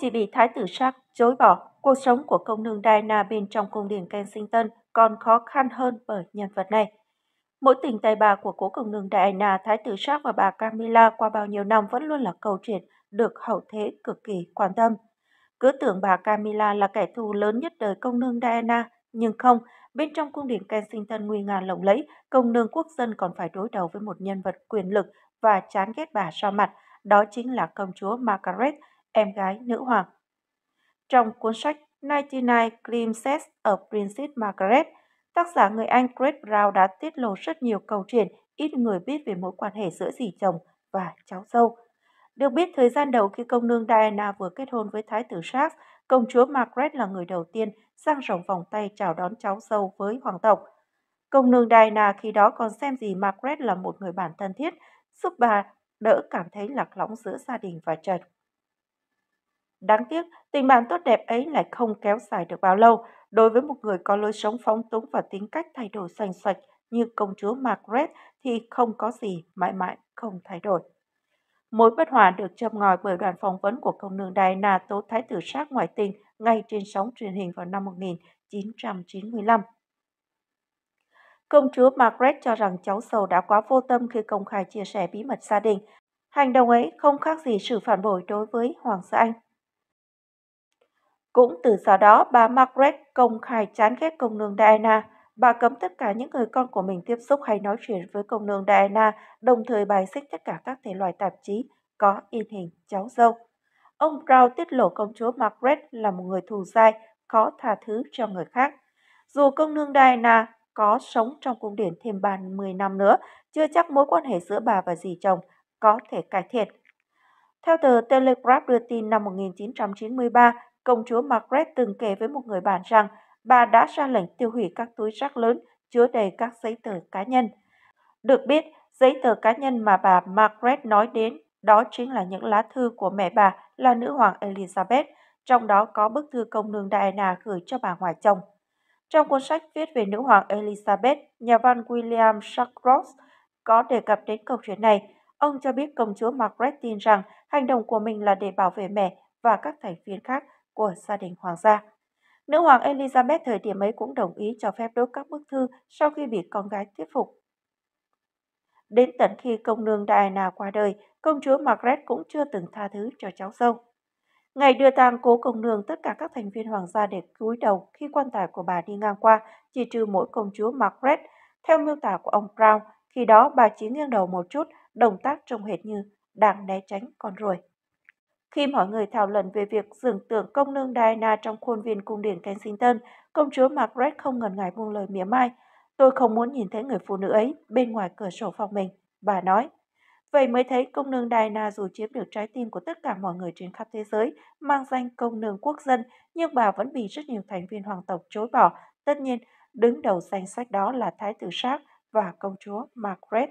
chỉ bị thái tử Shark chối bỏ, cuộc sống của công nương Diana bên trong cung điện Kensington còn khó khăn hơn bởi nhân vật này. Mỗi tình tay bà của cố công nương Diana, thái tử Shark và bà Camilla qua bao nhiêu năm vẫn luôn là câu chuyện được hậu thế cực kỳ quan tâm. Cứ tưởng bà Camilla là kẻ thù lớn nhất đời công nương Diana, nhưng không, bên trong cung điện Kensington nguy nga lộng lẫy, công nương quốc dân còn phải đối đầu với một nhân vật quyền lực và chán ghét bà so mặt, đó chính là công chúa Margaret, em gái nữ hoàng. Trong cuốn sách 99 Glimpses of Princess Margaret, tác giả người Anh Craig Brown đã tiết lộ rất nhiều câu chuyện ít người biết về mối quan hệ giữa dì chồng và cháu dâu. Được biết, thời gian đầu khi công nương Diana vừa kết hôn với Thái tử Charles, công chúa Margaret là người đầu tiên sang rộng vòng tay chào đón cháu dâu với hoàng tộc. Công nương Diana khi đó còn xem gì Margaret là một người bạn thân thiết, giúp bà đỡ cảm thấy lạc lõng giữa gia đình và trần. Đáng tiếc, tình bạn tốt đẹp ấy lại không kéo dài được bao lâu. Đối với một người có lối sống phóng túng và tính cách thay đổi xoành xoạch như công chúa Margaret thì không có gì mãi mãi không thay đổi. Mối bất hòa được châm ngòi bởi đoàn phỏng vấn của công nương Diana tố thái tử sát ngoại tình ngay trên sóng truyền hình vào năm 1995. Công chúa Margaret cho rằng cháu sầu đã quá vô tâm khi công khai chia sẻ bí mật gia đình. Hành động ấy không khác gì sự phản bội đối với Hoàng gia Anh. Cũng từ sau đó, bà Margaret công khai chán ghét công nương Diana. Bà cấm tất cả những người con của mình tiếp xúc hay nói chuyện với công nương Diana, đồng thời bài xích tất cả các thể loại tạp chí có in hình cháu dâu. Ông Brown tiết lộ công chúa Margaret là một người thù dai, khó tha thứ cho người khác. Dù công nương Diana có sống trong cung điển thêm 30 năm nữa, chưa chắc mối quan hệ giữa bà và dì chồng có thể cải thiện. Theo tờ Telegraph đưa tin năm 1993, công chúa Margaret từng kể với một người bạn rằng bà đã ra lệnh tiêu hủy các túi rác lớn chứa đầy các giấy tờ cá nhân. Được biết, giấy tờ cá nhân mà bà Margaret nói đến đó chính là những lá thư của mẹ bà là nữ hoàng Elizabeth, trong đó có bức thư công nương Diana gửi cho bà ngoại chồng. Trong cuốn sách viết về nữ hoàng Elizabeth, nhà văn William Shawcross có đề cập đến câu chuyện này. Ông cho biết công chúa Margaret tin rằng hành động của mình là để bảo vệ mẹ và các thành viên khác của gia đình hoàng gia. Nữ hoàng Elizabeth thời điểm ấy cũng đồng ý cho phép đốt các bức thư sau khi bị con gái thuyết phục. Đến tận khi công nương Diana qua đời, công chúa Margaret cũng chưa từng tha thứ cho cháu dâu. Ngày đưa tang cố công nương, tất cả các thành viên hoàng gia đều cúi đầu khi quan tài của bà đi ngang qua, chỉ trừ mỗi công chúa Margaret. Theo miêu tả của ông Brown, khi đó bà chỉ nghiêng đầu một chút, động tác trông hệt như đang né tránh con ruồi. Khi mọi người thảo luận về việc dừng tượng công nương Diana trong khuôn viên cung điện Kensington, công chúa Margaret không ngần ngại buông lời mỉa mai. Tôi không muốn nhìn thấy người phụ nữ ấy bên ngoài cửa sổ phòng mình, bà nói. Vậy mới thấy công nương Diana dù chiếm được trái tim của tất cả mọi người trên khắp thế giới, mang danh công nương quốc dân, nhưng bà vẫn bị rất nhiều thành viên hoàng tộc chối bỏ. Tất nhiên, đứng đầu danh sách đó là Thái tử Shark và công chúa Margaret.